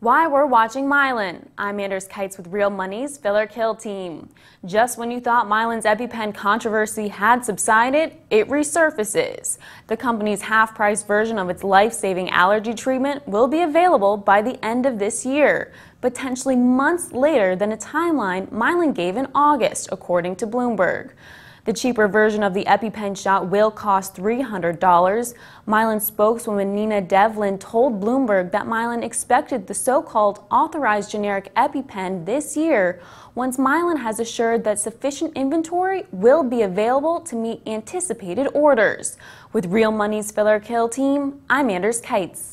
Why we're watching Mylan. I'm Anders Kites with Real Money's Filler Kill team. Just when you thought Mylan's EpiPen controversy had subsided, it resurfaces. The company's half-price version of its life-saving allergy treatment will be available by the end of this year, potentially months later than a timeline Mylan gave in August, according to Bloomberg. The cheaper version of the EpiPen shot will cost $300. Mylan spokeswoman Nina Devlin told Bloomberg that Mylan expected the so-called authorized generic EpiPen this year once Mylan has assured that sufficient inventory will be available to meet anticipated orders. With Real Money's Filler Kill team, I'm Anders Kites.